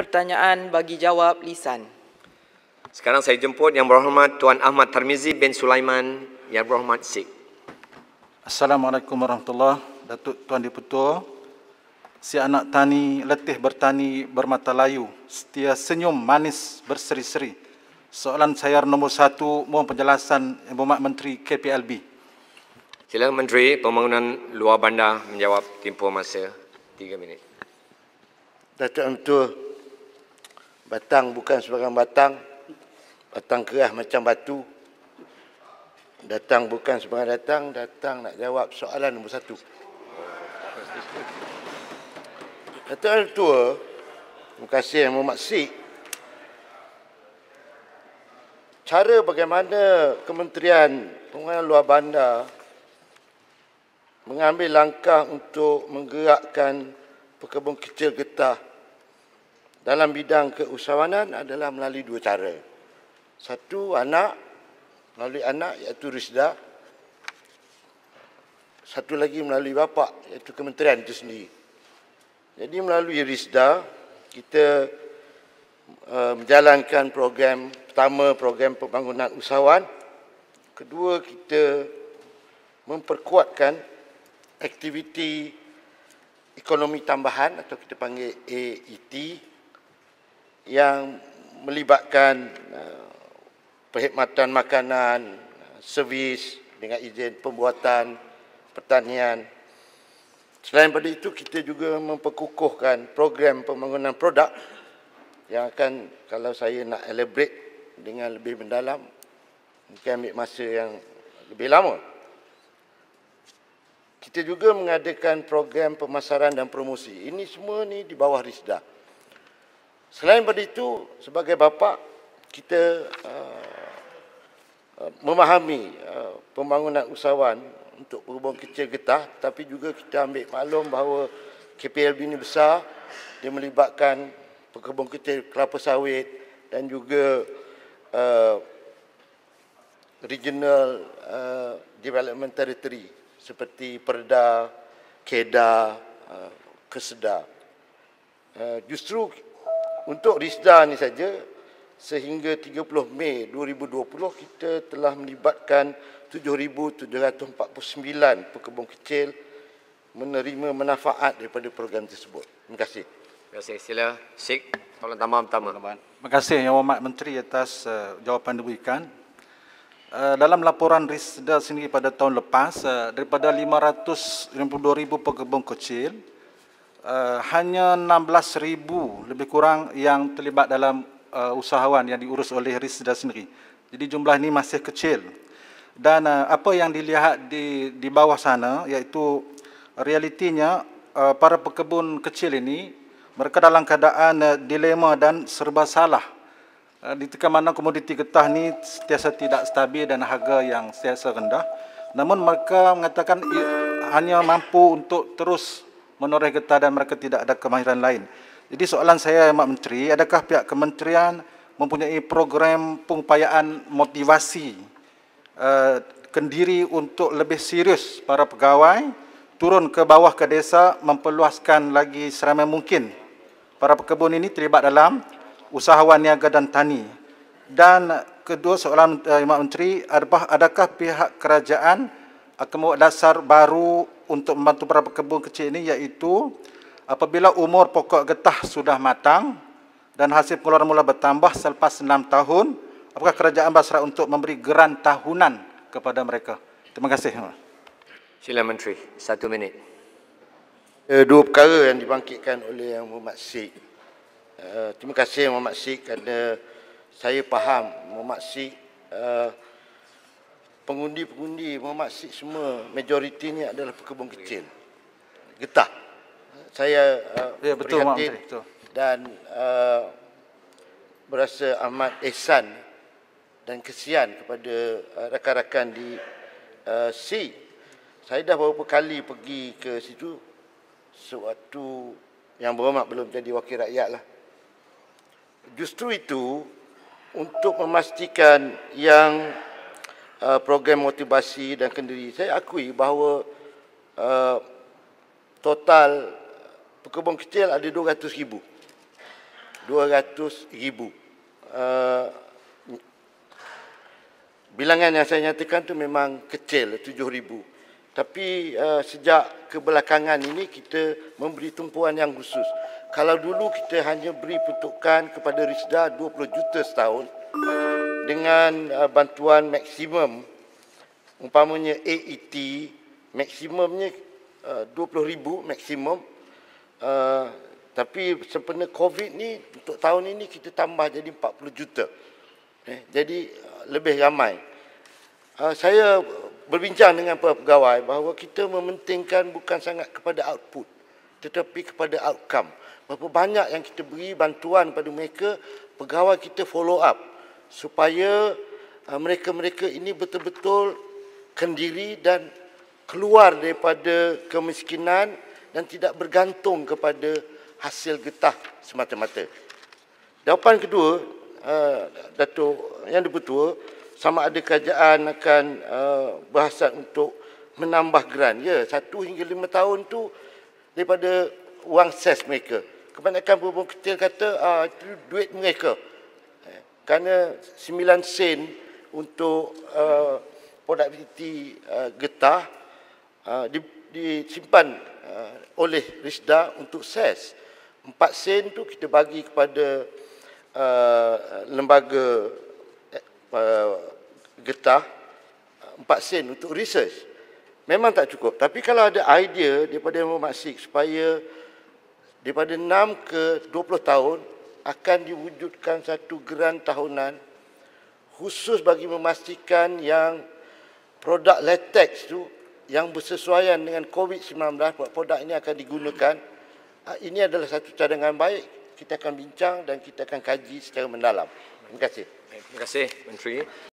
Pertanyaan bagi jawab lisan. Sekarang saya jemput Yang Berhormat Tuan Ahmad Tarmizi bin Sulaiman Yang Berhormat Sikh. Assalamualaikum warahmatullahi Datuk Tuan Diputua. Si anak tani letih bertani bermata layu, setia senyum manis berseri-seri. Soalan saya nombor satu, mohon penjelasan Ibu Mak Menteri KPLB. Sila Menteri Pembangunan Luar Bandar menjawab tempoh masa tiga minit. Datuk Tuan Batang bukan sebarang batang. Batang keras macam batu. Datang bukan sebarang datang. Datang nak jawab soalan nombor satu. Datang Tua, terima kasih yang memaksik. Cara bagaimana Kementerian Pembangunan Luar Bandar mengambil langkah untuk menggerakkan pekebun kecil getah dalam bidang keusahawanan adalah melalui dua cara. Satu anak melalui anak iaitu risda. Satu lagi melalui bapa iaitu kementerian itu sendiri. Jadi melalui risda kita uh, menjalankan program pertama program pembangunan usahawan. Kedua kita memperkuatkan aktiviti ekonomi tambahan atau kita panggil AET yang melibatkan eh, perkhidmatan makanan, servis dengan izin pembuatan pertanian. Selain daripada itu, kita juga memperkukuhkan program pembangunan produk yang akan kalau saya nak elaborate dengan lebih mendalam, mungkin ambil masa yang lebih lama. Kita juga mengadakan program pemasaran dan promosi. Ini semua ni di bawah RISDA. Selain daripada itu, sebagai bapa kita uh, memahami uh, pembangunan usahawan untuk perhubungan kecil getah tapi juga kita ambil maklum bahawa KPLB ini besar dia melibatkan perkebun kecil kelapa sawit dan juga uh, regional uh, development territory seperti Perda, Kedah, uh, Kesedah. Uh, justru untuk Risda ni saja sehingga 30 Mei 2020 kita telah melibatkan 7749 pekebun kecil menerima manfaat daripada program tersebut. Terima kasih. Terima kasih. Sila Syek, tolong tambahan pertama. Terima kasih Yang Hormat Menteri atas uh, jawapan diberikan. Uh, dalam laporan RISDA sendiri pada tahun lepas, uh, daripada 592,000 pekebun kecil, uh, hanya 16,000 lebih kurang yang terlibat dalam uh, usahawan yang diurus oleh RISDA sendiri. Jadi jumlah ini masih kecil. Dan uh, apa yang dilihat di, di bawah sana iaitu realitinya uh, para pekebun kecil ini mereka dalam keadaan uh, dilema dan serba salah. Di tekan mana komoditi getah ni setiasa tidak stabil dan harga yang setiasa rendah. Namun mereka mengatakan hanya mampu untuk terus menoreh getah dan mereka tidak ada kemahiran lain. Jadi soalan saya, Mak Menteri, adakah pihak kementerian mempunyai program pengupayaan motivasi uh, kendiri untuk lebih serius para pegawai turun ke bawah ke desa memperluaskan lagi seramai mungkin para pekebun ini terlibat dalam usahawan niaga dan tani. Dan kedua soalan uh, Mak Menteri, adakah, pihak kerajaan akan membuat dasar baru untuk membantu para pekebun kecil ini iaitu apabila umur pokok getah sudah matang dan hasil pengeluaran mula bertambah selepas enam tahun, apakah kerajaan Basra untuk memberi geran tahunan kepada mereka? Terima kasih. Sila Menteri, satu minit. Dua perkara yang dibangkitkan oleh Yang Muhammad Sik. Eh, terima kasih Yang Muhammad Sik kerana saya faham Muhammad Sik uh, eh, pengundi-pengundi memaksud semua majoriti ni adalah pekebun kecil. Getah. Saya uh, ya, betul, prihatin Mak, betul. dan uh, berasa amat ihsan dan kesian kepada uh, rakan-rakan di uh, C. Saya dah beberapa kali pergi ke situ sewaktu yang berhormat belum jadi wakil rakyat lah. Justru itu untuk memastikan yang Uh, program motivasi dan kendiri. Saya akui bahawa uh, total pekebun kecil ada 200,000. 200,000 ribu. Uh, bilangan yang saya nyatakan tu memang kecil, 7 ribu. Tapi uh, sejak kebelakangan ini kita memberi tumpuan yang khusus. Kalau dulu kita hanya beri peruntukan kepada RISDA 20 juta setahun, dengan uh, bantuan maksimum umpamanya AET maksimumnya uh, 20000 maksimum uh, tapi sempena covid ni untuk tahun ini kita tambah jadi 40 juta eh, jadi uh, lebih ramai uh, saya berbincang dengan pegawai bahawa kita mementingkan bukan sangat kepada output tetapi kepada outcome berapa banyak yang kita beri bantuan pada mereka pegawai kita follow up supaya uh, mereka-mereka ini betul-betul kendiri dan keluar daripada kemiskinan dan tidak bergantung kepada hasil getah semata-mata. Jawapan kedua, uh, Datuk Yang Dipertua, sama ada kerajaan akan uh, berhasrat untuk menambah geran. Ya, satu hingga lima tahun tu daripada wang ses mereka. Kebanyakan perempuan ketil kata itu duit mereka kerana 9 sen untuk uh, produktiviti uh, getah uh, disimpan uh, oleh Risda untuk SES. 4 sen tu kita bagi kepada uh, lembaga uh, getah 4 sen untuk research. Memang tak cukup. Tapi kalau ada idea daripada Mak Sik supaya daripada 6 ke 20 tahun akan diwujudkan satu geran tahunan khusus bagi memastikan yang produk latex tu yang bersesuaian dengan COVID-19 produk ini akan digunakan ah, ini adalah satu cadangan baik kita akan bincang dan kita akan kaji secara mendalam. Terima kasih. Terima kasih Menteri.